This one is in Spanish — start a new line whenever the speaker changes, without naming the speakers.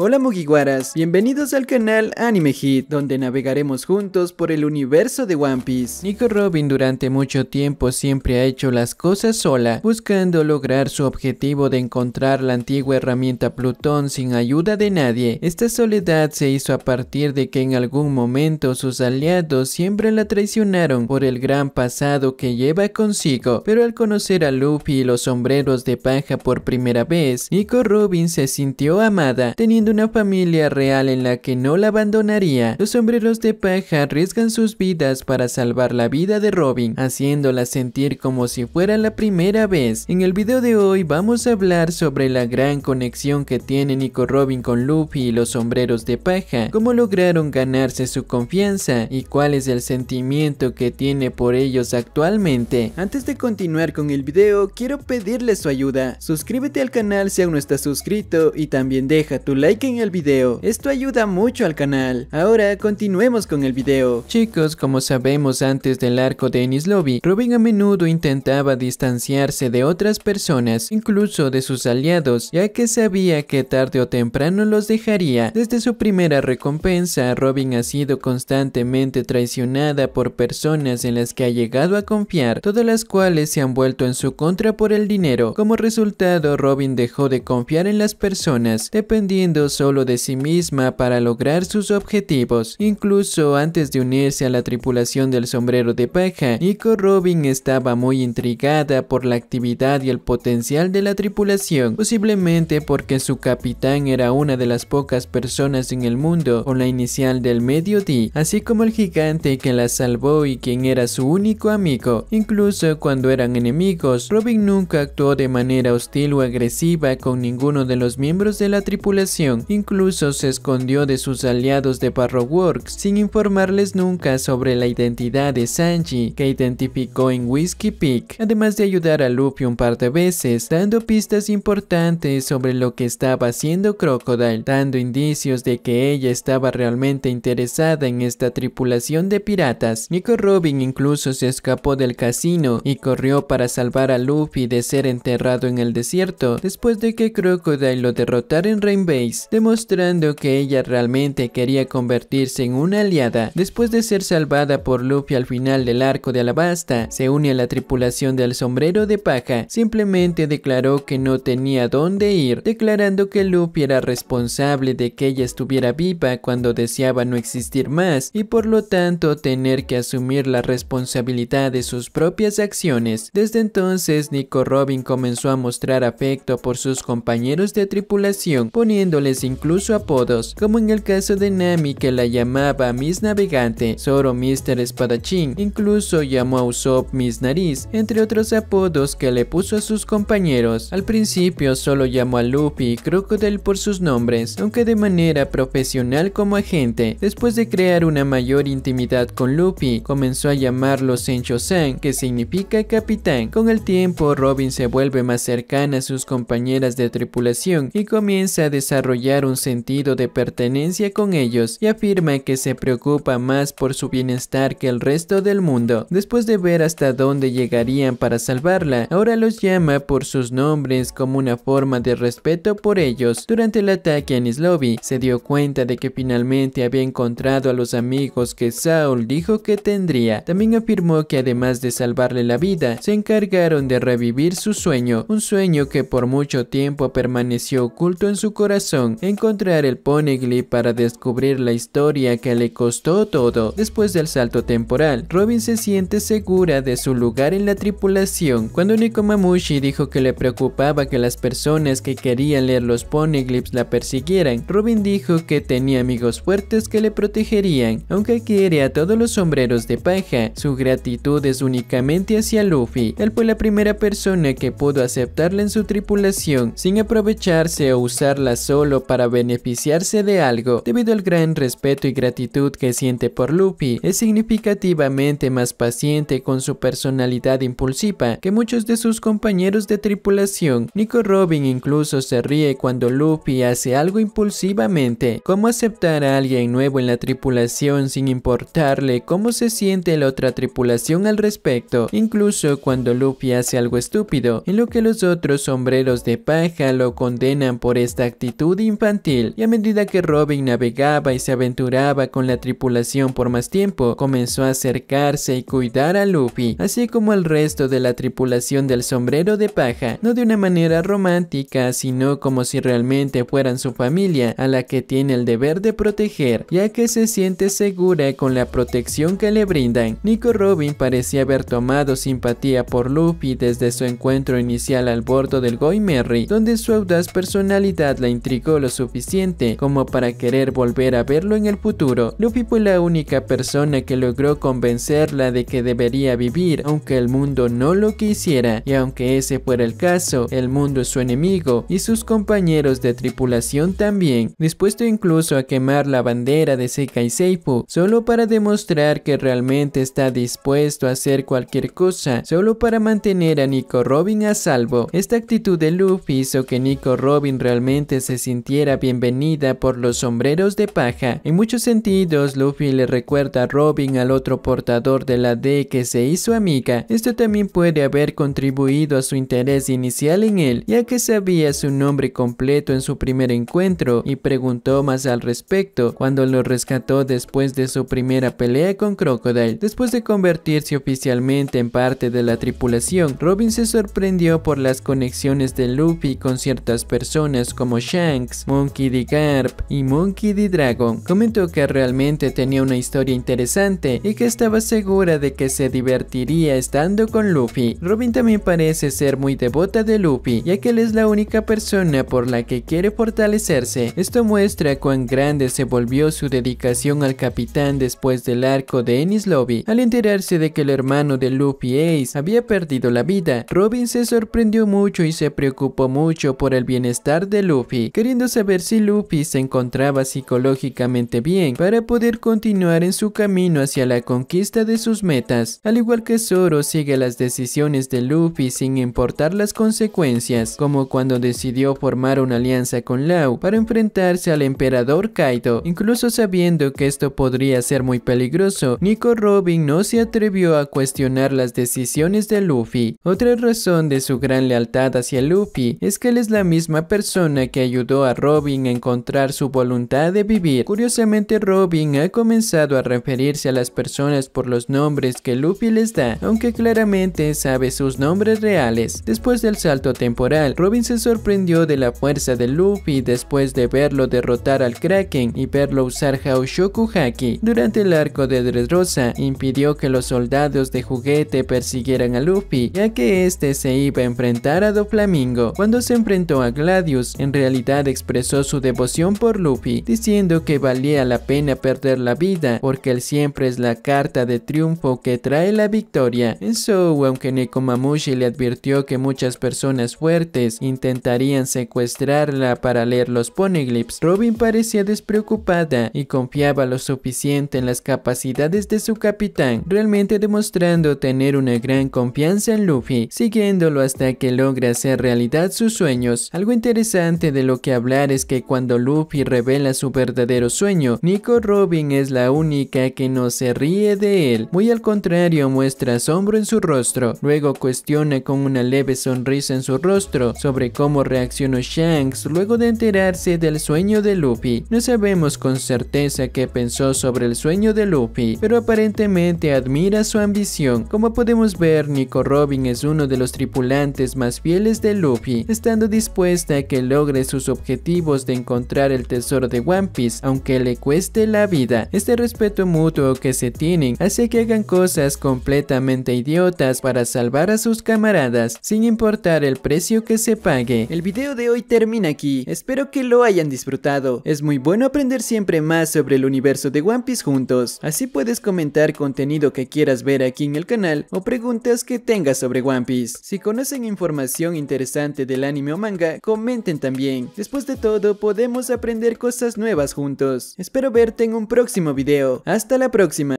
Hola Mugiwaras, bienvenidos al canal Anime Hit, donde navegaremos juntos por el universo de One Piece. Nico Robin durante mucho tiempo siempre ha hecho las cosas sola, buscando lograr su objetivo de encontrar la antigua herramienta Plutón sin ayuda de nadie. Esta soledad se hizo a partir de que en algún momento sus aliados siempre la traicionaron por el gran pasado que lleva consigo, pero al conocer a Luffy y los sombreros de paja por primera vez, Nico Robin se sintió amada, teniendo una familia real en la que no la abandonaría, los sombreros de paja arriesgan sus vidas para salvar la vida de Robin, haciéndola sentir como si fuera la primera vez. En el video de hoy vamos a hablar sobre la gran conexión que tiene Nico Robin con Luffy y los sombreros de paja, cómo lograron ganarse su confianza y cuál es el sentimiento que tiene por ellos actualmente. Antes de continuar con el video, quiero pedirles su ayuda. Suscríbete al canal si aún no estás suscrito y también deja tu like en el video, esto ayuda mucho al canal. Ahora continuemos con el video. Chicos, como sabemos antes del arco de Ennis Lobby, Robin a menudo intentaba distanciarse de otras personas, incluso de sus aliados, ya que sabía que tarde o temprano los dejaría. Desde su primera recompensa, Robin ha sido constantemente traicionada por personas en las que ha llegado a confiar, todas las cuales se han vuelto en su contra por el dinero. Como resultado, Robin dejó de confiar en las personas, dependiendo solo de sí misma para lograr sus objetivos. Incluso antes de unirse a la tripulación del sombrero de paja, Nico Robin estaba muy intrigada por la actividad y el potencial de la tripulación, posiblemente porque su capitán era una de las pocas personas en el mundo con la inicial del medio así como el gigante que la salvó y quien era su único amigo. Incluso cuando eran enemigos, Robin nunca actuó de manera hostil o agresiva con ninguno de los miembros de la tripulación incluso se escondió de sus aliados de Works. sin informarles nunca sobre la identidad de Sanji, que identificó en Whiskey Peak, además de ayudar a Luffy un par de veces, dando pistas importantes sobre lo que estaba haciendo Crocodile, dando indicios de que ella estaba realmente interesada en esta tripulación de piratas. Nico Robin incluso se escapó del casino y corrió para salvar a Luffy de ser enterrado en el desierto, después de que Crocodile lo derrotara en Rainbase demostrando que ella realmente quería convertirse en una aliada. Después de ser salvada por Luffy al final del arco de Alabasta, se une a la tripulación del sombrero de paja, simplemente declaró que no tenía dónde ir, declarando que Luffy era responsable de que ella estuviera viva cuando deseaba no existir más y por lo tanto tener que asumir la responsabilidad de sus propias acciones. Desde entonces Nico Robin comenzó a mostrar afecto por sus compañeros de tripulación, poniéndole incluso apodos, como en el caso de Nami que la llamaba Miss Navegante, Zoro Mr. Espadachín, incluso llamó a Usopp Miss Nariz, entre otros apodos que le puso a sus compañeros. Al principio solo llamó a Luffy y Crocodile por sus nombres, aunque de manera profesional como agente. Después de crear una mayor intimidad con Luffy, comenzó a llamarlo Sencho-san, que significa capitán. Con el tiempo, Robin se vuelve más cercana a sus compañeras de tripulación y comienza a desarrollar un sentido de pertenencia con ellos y afirma que se preocupa más por su bienestar que el resto del mundo. Después de ver hasta dónde llegarían para salvarla, ahora los llama por sus nombres como una forma de respeto por ellos. Durante el ataque a Nislovi, se dio cuenta de que finalmente había encontrado a los amigos que Saul dijo que tendría. También afirmó que además de salvarle la vida, se encargaron de revivir su sueño, un sueño que por mucho tiempo permaneció oculto en su corazón encontrar el Poneglyph para descubrir la historia que le costó todo. Después del salto temporal, Robin se siente segura de su lugar en la tripulación. Cuando Nekomamushi dijo que le preocupaba que las personas que querían leer los Poneglyphs la persiguieran, Robin dijo que tenía amigos fuertes que le protegerían, aunque quiere a todos los sombreros de paja. Su gratitud es únicamente hacia Luffy. Él fue la primera persona que pudo aceptarla en su tripulación, sin aprovecharse o usarla solo para beneficiarse de algo, debido al gran respeto y gratitud que siente por Luffy, es significativamente más paciente con su personalidad impulsiva que muchos de sus compañeros de tripulación. Nico Robin incluso se ríe cuando Luffy hace algo impulsivamente, como aceptar a alguien nuevo en la tripulación sin importarle cómo se siente la otra tripulación al respecto, incluso cuando Luffy hace algo estúpido, en lo que los otros sombreros de paja lo condenan por esta actitud y infantil, y a medida que Robin navegaba y se aventuraba con la tripulación por más tiempo, comenzó a acercarse y cuidar a Luffy, así como al resto de la tripulación del sombrero de paja, no de una manera romántica, sino como si realmente fueran su familia, a la que tiene el deber de proteger, ya que se siente segura con la protección que le brindan. Nico Robin parecía haber tomado simpatía por Luffy desde su encuentro inicial al bordo del Goy Merry, donde su audaz personalidad la intrigó lo suficiente como para querer volver a verlo en el futuro. Luffy fue la única persona que logró convencerla de que debería vivir, aunque el mundo no lo quisiera, y aunque ese fuera el caso, el mundo es su enemigo y sus compañeros de tripulación también, dispuesto incluso a quemar la bandera de y Seifu, solo para demostrar que realmente está dispuesto a hacer cualquier cosa, solo para mantener a Nico Robin a salvo. Esta actitud de Luffy hizo que Nico Robin realmente se sintiera sintiera bienvenida por los sombreros de paja. En muchos sentidos, Luffy le recuerda a Robin al otro portador de la D que se hizo amiga. Esto también puede haber contribuido a su interés inicial en él, ya que sabía su nombre completo en su primer encuentro y preguntó más al respecto cuando lo rescató después de su primera pelea con Crocodile. Después de convertirse oficialmente en parte de la tripulación, Robin se sorprendió por las conexiones de Luffy con ciertas personas como Shang. Monkey D. Garp y Monkey D. Dragon. Comentó que realmente tenía una historia interesante y que estaba segura de que se divertiría estando con Luffy. Robin también parece ser muy devota de Luffy, ya que él es la única persona por la que quiere fortalecerse. Esto muestra cuán grande se volvió su dedicación al capitán después del arco de Ennis Lobby. Al enterarse de que el hermano de Luffy Ace había perdido la vida, Robin se sorprendió mucho y se preocupó mucho por el bienestar de Luffy, queriendo saber si Luffy se encontraba psicológicamente bien para poder continuar en su camino hacia la conquista de sus metas. Al igual que Zoro sigue las decisiones de Luffy sin importar las consecuencias, como cuando decidió formar una alianza con Lau para enfrentarse al emperador Kaido. Incluso sabiendo que esto podría ser muy peligroso, Nico Robin no se atrevió a cuestionar las decisiones de Luffy. Otra razón de su gran lealtad hacia Luffy es que él es la misma persona que ayudó a Robin encontrar su voluntad de vivir. Curiosamente Robin ha comenzado a referirse a las personas por los nombres que Luffy les da, aunque claramente sabe sus nombres reales. Después del salto temporal, Robin se sorprendió de la fuerza de Luffy después de verlo derrotar al Kraken y verlo usar Haoshoku Haki. Durante el arco de Dressrosa, impidió que los soldados de juguete persiguieran a Luffy, ya que este se iba a enfrentar a Doflamingo. Cuando se enfrentó a Gladius, en realidad expresó su devoción por Luffy, diciendo que valía la pena perder la vida, porque él siempre es la carta de triunfo que trae la victoria. En Sou, aunque Nekomamushi le advirtió que muchas personas fuertes intentarían secuestrarla para leer los poneglyphs, Robin parecía despreocupada y confiaba lo suficiente en las capacidades de su capitán, realmente demostrando tener una gran confianza en Luffy, siguiéndolo hasta que logra hacer realidad sus sueños. Algo interesante de lo que habló es que cuando Luffy revela su verdadero sueño, Nico Robin es la única que no se ríe de él, muy al contrario muestra asombro en su rostro, luego cuestiona con una leve sonrisa en su rostro sobre cómo reaccionó Shanks luego de enterarse del sueño de Luffy. No sabemos con certeza qué pensó sobre el sueño de Luffy, pero aparentemente admira su ambición. Como podemos ver, Nico Robin es uno de los tripulantes más fieles de Luffy, estando dispuesta a que logre sus objetivos de encontrar el tesoro de One Piece, aunque le cueste la vida. Este respeto mutuo que se tienen hace que hagan cosas completamente idiotas para salvar a sus camaradas, sin importar el precio que se pague. El video de hoy termina aquí, espero que lo hayan disfrutado. Es muy bueno aprender siempre más sobre el universo de One Piece juntos, así puedes comentar contenido que quieras ver aquí en el canal o preguntas que tengas sobre One Piece. Si conocen información interesante del anime o manga, comenten también. Después de todo podemos aprender cosas nuevas juntos. Espero verte en un próximo video. Hasta la próxima.